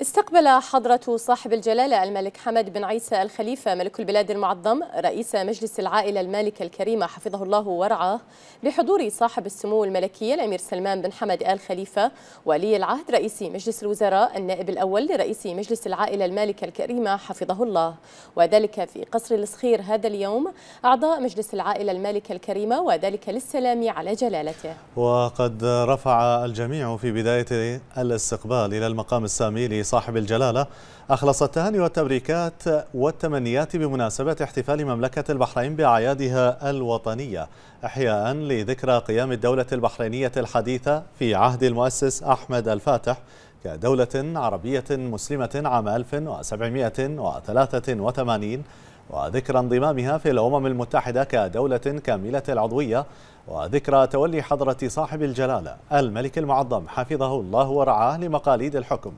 استقبل حضرة صاحب الجلالة الملك حمد بن عيسى الخليفة ملك البلاد المعظم رئيس مجلس العائلة المالكة الكريمة حفظه الله ورعاه بحضور صاحب السمو الملكي الأمير سلمان بن حمد آل خليفة ولي العهد رئيس مجلس الوزراء النائب الأول لرئيس مجلس العائلة المالكة الكريمة حفظه الله وذلك في قصر الصخير هذا اليوم أعضاء مجلس العائلة المالكة الكريمة وذلك للسلام على جلالته وقد رفع الجميع في بداية الاستقبال إلى المقام السامي صاحب الجلالة أخلص التهاني والتبريكات والتمنيات بمناسبة احتفال مملكة البحرين بأعيادها الوطنية إحياء لذكرى قيام الدولة البحرينية الحديثة في عهد المؤسس أحمد الفاتح كدولة عربية مسلمة عام 1783 وذكرى انضمامها في الأمم المتحدة كدولة كاملة العضوية وذكرى تولي حضرة صاحب الجلالة الملك المعظم حفظه الله ورعاه لمقاليد الحكم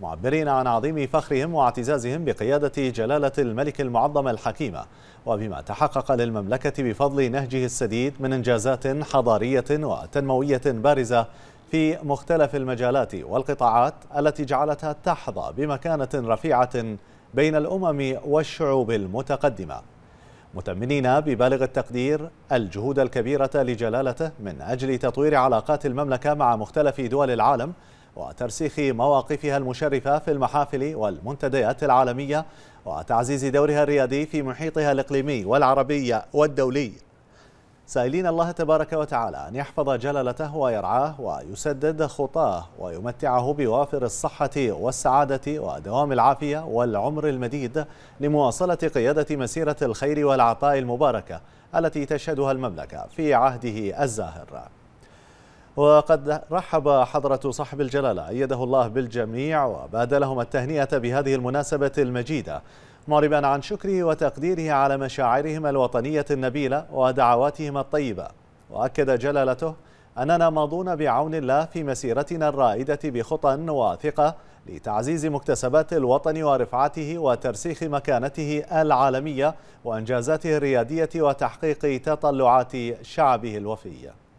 معبرين عن عظيم فخرهم واعتزازهم بقيادة جلالة الملك المعظمة الحكيمة وبما تحقق للمملكة بفضل نهجه السديد من إنجازات حضارية وتنموية بارزة في مختلف المجالات والقطاعات التي جعلتها تحظى بمكانة رفيعة بين الأمم والشعوب المتقدمة متمنين ببالغ التقدير الجهود الكبيرة لجلالته من أجل تطوير علاقات المملكة مع مختلف دول العالم وترسيخ مواقفها المشرفة في المحافل والمنتديات العالمية وتعزيز دورها الريادي في محيطها الإقليمي والعربي والدولي سائلين الله تبارك وتعالى أن يحفظ جلالته ويرعاه ويسدد خطاه ويمتعه بوافر الصحة والسعادة ودوام العافية والعمر المديد لمواصلة قيادة مسيرة الخير والعطاء المباركة التي تشهدها المملكة في عهده الزاهر وقد رحب حضرة صاحب الجلالة أيده الله بالجميع وبادلهم التهنئة بهذه المناسبة المجيدة معربا عن شكره وتقديره على مشاعرهم الوطنية النبيلة ودعواتهم الطيبة وأكد جلالته أننا ماضون بعون الله في مسيرتنا الرائدة بخطى واثقة لتعزيز مكتسبات الوطن ورفعته وترسيخ مكانته العالمية وأنجازاته الريادية وتحقيق تطلعات شعبه الوفي